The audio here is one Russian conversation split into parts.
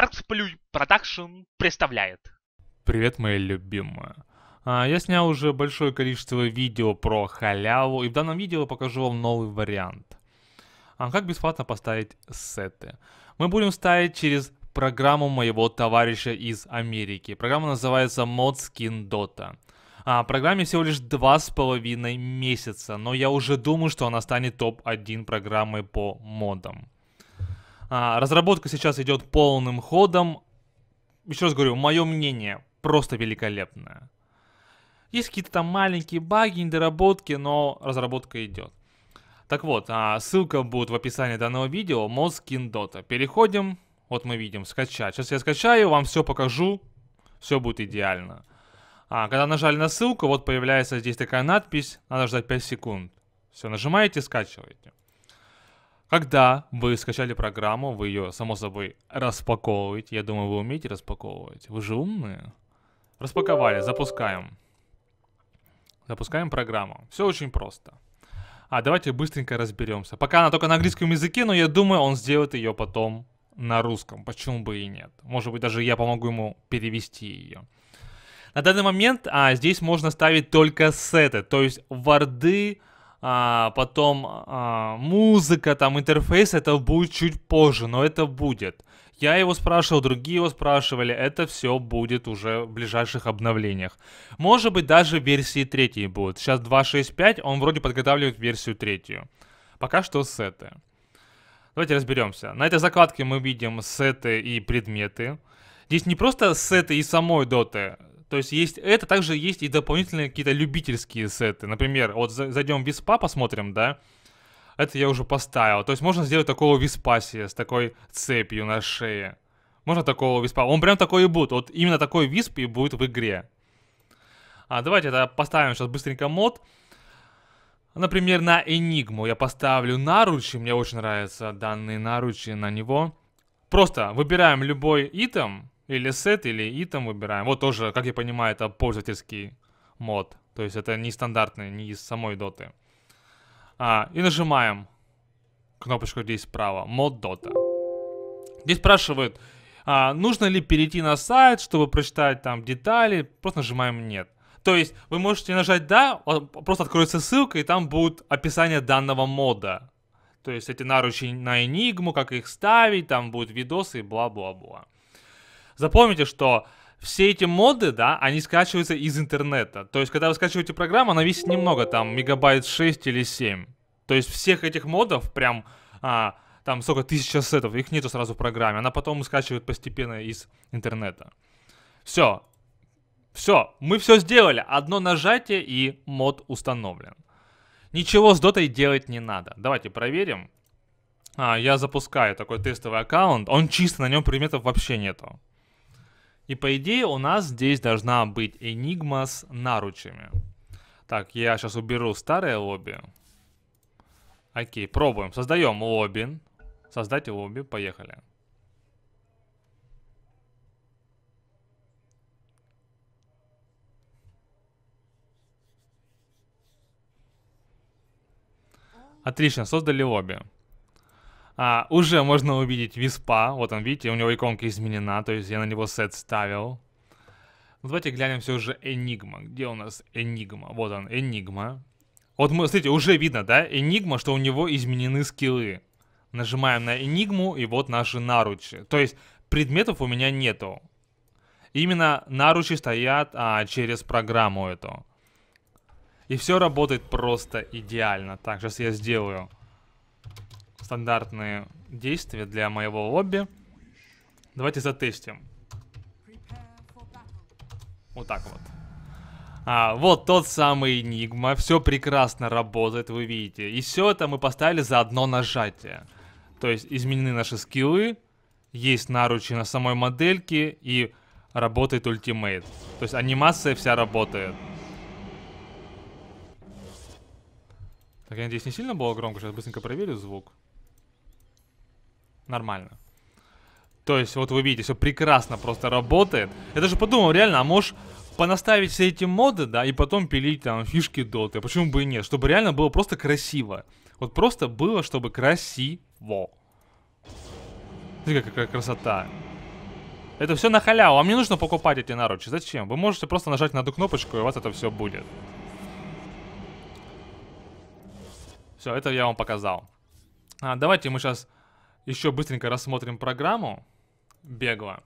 Арксплюй Продакшн представляет. Привет, мои любимые. А, я снял уже большое количество видео про халяву, и в данном видео покажу вам новый вариант. А как бесплатно поставить сеты? Мы будем ставить через программу моего товарища из Америки. Программа называется ModSkin Dota. А, программе всего лишь два с половиной месяца, но я уже думаю, что она станет топ-1 программой по модам. А, разработка сейчас идет полным ходом. Еще раз говорю, мое мнение просто великолепное. Есть какие-то там маленькие баги, недоработки, но разработка идет. Так вот, а, ссылка будет в описании данного видео, Moskin Dota. Переходим, вот мы видим, скачать. Сейчас я скачаю, вам все покажу, все будет идеально. А, когда нажали на ссылку, вот появляется здесь такая надпись, надо ждать 5 секунд. Все, нажимаете, скачиваете. Когда вы скачали программу, вы ее, само собой, распаковываете. Я думаю, вы умеете распаковывать. Вы же умные. Распаковали, запускаем. Запускаем программу. Все очень просто. А давайте быстренько разберемся. Пока она только на английском языке, но я думаю, он сделает ее потом на русском. Почему бы и нет? Может быть, даже я помогу ему перевести ее. На данный момент а, здесь можно ставить только сеты, то есть варды а, потом а, музыка, там интерфейс, это будет чуть позже, но это будет. Я его спрашивал, другие его спрашивали, это все будет уже в ближайших обновлениях. Может быть даже версии третьей будет. Сейчас 2.6.5, он вроде подготавливает версию третью Пока что сеты. Давайте разберемся. На этой закладке мы видим сеты и предметы. Здесь не просто сеты и самой доты. То есть есть это, также есть и дополнительные какие-то любительские сеты. Например, вот зайдем в Виспа, посмотрим, да? Это я уже поставил. То есть можно сделать такого Виспасия с такой цепью на шее. Можно такого Виспа. Он прям такой и будет. Вот именно такой Висп и будет в игре. А, давайте это поставим сейчас быстренько мод. Например, на Энигму я поставлю наручи. Мне очень нравятся данные наручи на него. Просто выбираем любой итем или сет, или итем выбираем. Вот тоже, как я понимаю, это пользовательский мод. То есть это не стандартный, не из самой доты. А, и нажимаем кнопочку здесь справа. Мод дота. Здесь спрашивают, а, нужно ли перейти на сайт, чтобы прочитать там детали. Просто нажимаем нет. То есть вы можете нажать «да», а, просто откроется ссылка, и там будет описание данного мода. То есть эти наручи на Enigma, как их ставить, там будут видосы и бла-бла-бла. Запомните, что все эти моды, да, они скачиваются из интернета. То есть, когда вы скачиваете программу, она весит немного, там, мегабайт 6 или 7. То есть, всех этих модов прям, а, там, сколько, тысяча сетов, их нету сразу в программе. Она потом скачивает постепенно из интернета. Все. Все, мы все сделали. Одно нажатие и мод установлен. Ничего с дотой делать не надо. Давайте проверим. А, я запускаю такой тестовый аккаунт. Он чисто, на нем предметов вообще нету. И по идее у нас здесь должна быть энигма с наручами. Так, я сейчас уберу старое лобби. Окей, пробуем. Создаем лобби. Создать лобби, поехали. Отлично, создали лобби. А, уже можно увидеть виспа. Вот он, видите, у него иконка изменена, то есть я на него сет ставил. Ну, давайте глянем все же Enigma. Где у нас Enigma? Вот он, Enigma. Вот мы, смотрите, уже видно, да, Enigma, что у него изменены скиллы. Нажимаем на Enigma, и вот наши наручи. То есть предметов у меня нету. Именно наручи стоят а, через программу эту. И все работает просто идеально. Так, сейчас я сделаю стандартные действия для моего лобби. Давайте затестим. Вот так вот. А, вот тот самый Enigma. Все прекрасно работает, вы видите. И все это мы поставили за одно нажатие. То есть изменены наши скиллы, есть наручи на самой модельке и работает ультимейт. То есть анимация вся работает. Так, я надеюсь, не сильно было громко. Сейчас быстренько проверю звук. Нормально. То есть, вот вы видите, все прекрасно просто работает. Я даже подумал, реально, а можешь понаставить все эти моды, да, и потом пилить там фишки доты. Почему бы и нет? Чтобы реально было просто красиво. Вот просто было, чтобы красиво. Смотри, какая красота. Это все на халяву. А мне нужно покупать эти наручи. Зачем? Вы можете просто нажать на эту кнопочку, и у вас это все будет. Все, это я вам показал. А, давайте мы сейчас еще быстренько рассмотрим программу. Бегло.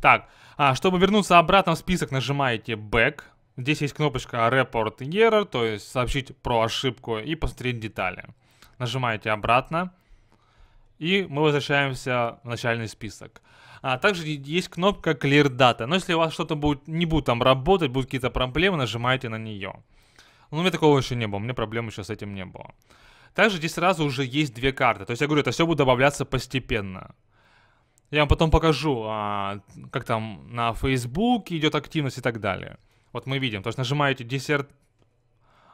Так, а, чтобы вернуться обратно в список, нажимаете Back. Здесь есть кнопочка Report Error, то есть сообщить про ошибку и посмотреть детали. Нажимаете обратно. И мы возвращаемся в начальный список. А также есть кнопка Clear Data. Но если у вас что-то будет, не будет там работать, будут какие-то проблемы, нажимаете на нее. Но ну, у меня такого еще не было, у меня проблем еще с этим не было. Также здесь сразу уже есть две карты. То есть я говорю, это все будет добавляться постепенно. Я вам потом покажу, а, как там на Facebook идет активность и так далее. Вот мы видим, то есть нажимаете десерт,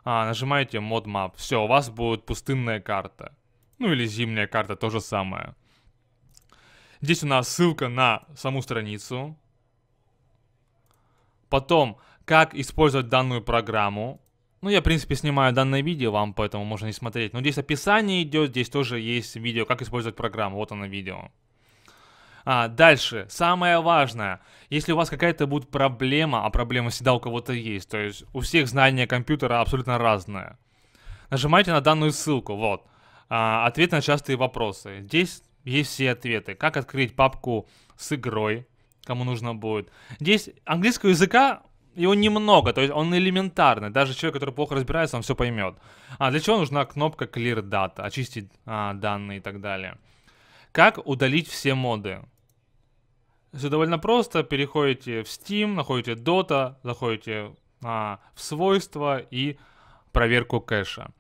а, нажимаете мод map, все, у вас будет пустынная карта. Ну или зимняя карта, то же самое. Здесь у нас ссылка на саму страницу. Потом, как использовать данную программу. Ну, я, в принципе, снимаю данное видео вам, поэтому можно не смотреть. Но здесь описание идет, здесь тоже есть видео, как использовать программу. Вот оно видео. А, дальше, самое важное, если у вас какая-то будет проблема, а проблема всегда у кого-то есть, то есть у всех знания компьютера абсолютно разное, нажимайте на данную ссылку, вот, а, ответ на частые вопросы. Здесь есть все ответы, как открыть папку с игрой, кому нужно будет. Здесь английского языка его немного, то есть он элементарный. Даже человек, который плохо разбирается, он все поймет. А для чего нужна кнопка Clear Data, очистить а, данные и так далее. Как удалить все моды? Все довольно просто. Переходите в Steam, находите Dota, заходите а, в свойства и проверку кэша.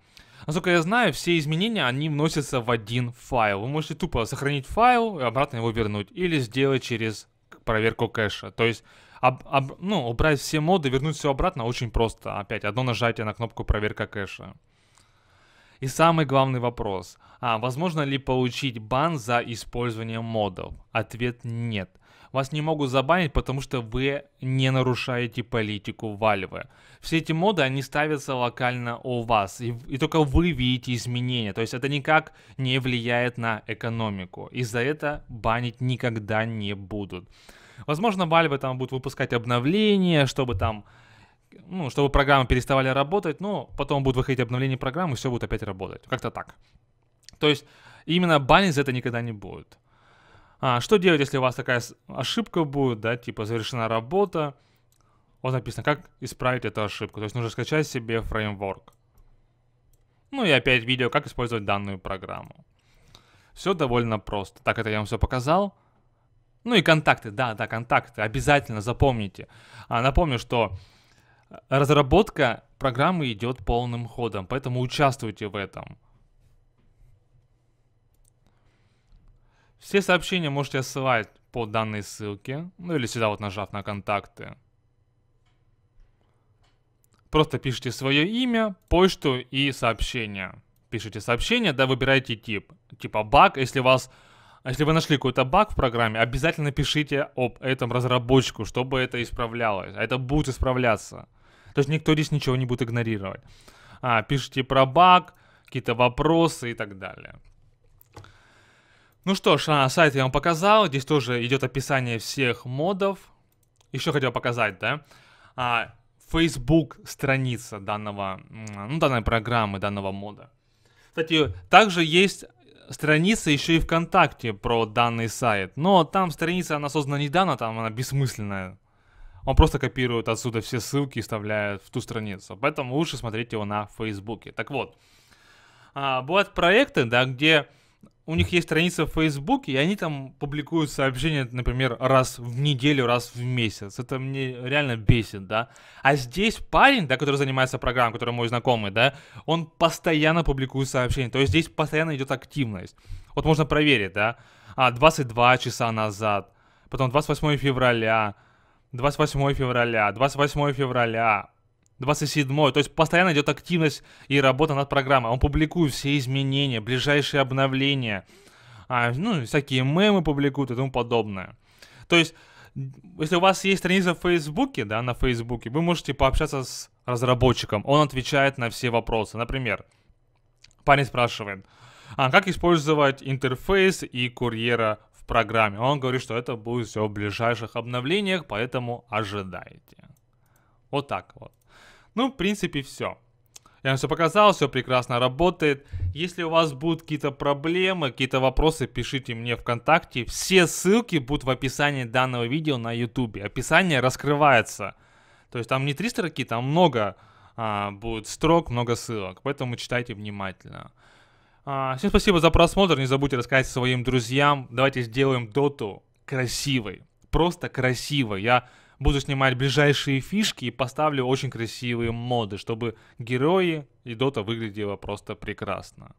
Насколько я знаю, все изменения, они вносятся в один файл. Вы можете тупо сохранить файл и обратно его вернуть. Или сделать через проверку кэша. То есть, об, об, ну, убрать все моды, вернуть все обратно очень просто. Опять одно нажатие на кнопку проверка кэша. И самый главный вопрос. А, возможно ли получить бан за использование модов? Ответ нет. Вас не могут забанить, потому что вы не нарушаете политику Valve. Все эти моды, они ставятся локально у вас, и, и только вы видите изменения. То есть это никак не влияет на экономику. И за это банить никогда не будут. Возможно, Valve там будут выпускать обновления, чтобы там ну, чтобы программы переставали работать, но потом будут выходить обновления программы, и все будет опять работать. Как-то так. То есть именно банить за это никогда не будет. А, что делать, если у вас такая ошибка будет, да, типа завершена работа. Вот написано, как исправить эту ошибку. То есть нужно скачать себе фреймворк. Ну и опять видео, как использовать данную программу. Все довольно просто. Так, это я вам все показал. Ну и контакты, да, да, контакты, обязательно запомните. А, напомню, что э, разработка программы идет полным ходом, поэтому участвуйте в этом. Все сообщения можете отсылать по данной ссылке, ну или сюда вот нажав на контакты. Просто пишите свое имя, почту и сообщение. Пишите сообщение, да, выбирайте тип. Типа баг, если вас... Если вы нашли какой-то баг в программе, обязательно пишите об этом разработчику, чтобы это исправлялось. А это будет исправляться. То есть никто здесь ничего не будет игнорировать. А, пишите про баг, какие-то вопросы и так далее. Ну что ж, а, сайт я вам показал. Здесь тоже идет описание всех модов. Еще хотел показать, да? А, Facebook страница данного, ну, данной программы, данного мода. Кстати, также есть страница еще и ВКонтакте про данный сайт. Но там страница, она создана недавно, там она бессмысленная. Он просто копирует отсюда все ссылки и вставляет в ту страницу. Поэтому лучше смотреть его на Фейсбуке. Так вот, а, бывают проекты, да, где у них есть страница в Фейсбуке, и они там публикуют сообщения, например, раз в неделю, раз в месяц. Это мне реально бесит, да. А здесь парень, да, который занимается программой, который мой знакомый, да, он постоянно публикует сообщения. То есть здесь постоянно идет активность. Вот можно проверить, да. А, 22 часа назад, потом 28 февраля, 28 февраля, 28 февраля, 27-й. То есть постоянно идет активность и работа над программой. Он публикует все изменения, ближайшие обновления, а, ну, всякие мемы публикуют и тому подобное. То есть, если у вас есть страница в Фейсбуке, да, на Фейсбуке, вы можете пообщаться с разработчиком. Он отвечает на все вопросы. Например, парень спрашивает, а как использовать интерфейс и курьера в программе? Он говорит, что это будет все в ближайших обновлениях, поэтому ожидайте. Вот так вот. Ну, в принципе, все. Я вам все показал, все прекрасно работает. Если у вас будут какие-то проблемы, какие-то вопросы, пишите мне ВКонтакте. Все ссылки будут в описании данного видео на YouTube. Описание раскрывается. То есть там не три строки, там много а, будет строк, много ссылок. Поэтому читайте внимательно. А, всем спасибо за просмотр. Не забудьте рассказать своим друзьям. Давайте сделаем доту красивой. Просто красивой. Я буду снимать ближайшие фишки и поставлю очень красивые моды, чтобы герои и дота выглядела просто прекрасно.